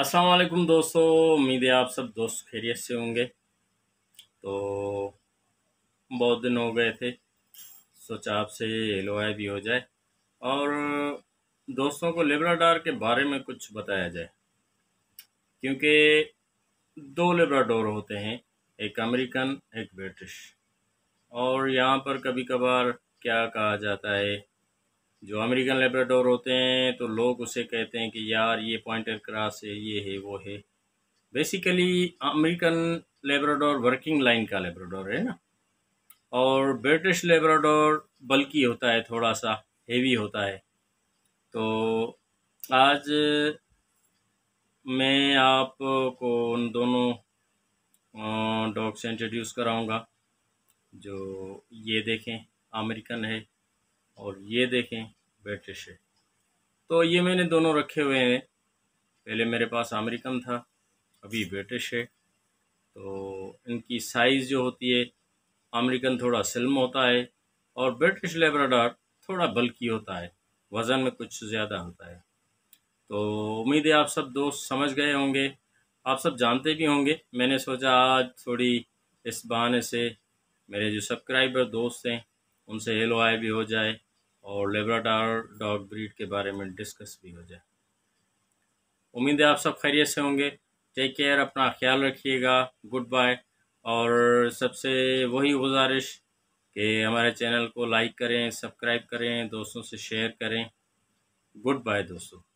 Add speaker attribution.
Speaker 1: अस्सलाम वालेकुम दोस्तों उम्मीद है आप सब दोस्त खैरियत से होंगे तो बहुत दिन हो गए थे सोचा आपसे ये हाई भी हो जाए और दोस्तों को लेब्राडोर के बारे में कुछ बताया जाए क्योंकि दो लेब्राडोर होते हैं एक अमेरिकन एक ब्रिटिश और यहाँ पर कभी कभार क्या कहा जाता है जो अमेरिकन लेब्राडोर होते हैं तो लोग उसे कहते हैं कि यार ये पॉइंटर क्रास है ये है वो है basically American labrador working line का लेब्राडोर है ना और ब्रिटिश लेब्राडोर बल्कि होता है थोड़ा सा हेवी होता है तो आज मैं आपको उन दोनों डॉग से इंट्रोड्यूस कराऊंगा जो ये देखें अमेरिकन है और ये देखें बैटरी शीट तो ये मैंने दोनों रखे हुए हैं पहले मेरे पास अमेरिकन था अभी ब्रिटिश है तो इनकी साइज़ जो होती है अमेरिकन थोड़ा सिल्म होता है और ब्रिटिश लेब्राडार थोड़ा बल्कि होता है वज़न में कुछ ज़्यादा होता है तो उम्मीद है आप सब दोस्त समझ गए होंगे आप सब जानते भी होंगे मैंने सोचा आज थोड़ी इस बहाने से मेरे जो सब्सक्राइबर दोस्त हैं उनसे एल भी हो जाए और लेबराडार डॉग ब्रीड के बारे में डिस्कस भी हो जाए उम्मीद है आप सब खैरियत से होंगे टेक केयर अपना ख्याल रखिएगा गुड बाय और सबसे वही गुजारिश कि हमारे चैनल को लाइक करें सब्सक्राइब करें दोस्तों से शेयर करें गुड बाय दोस्तों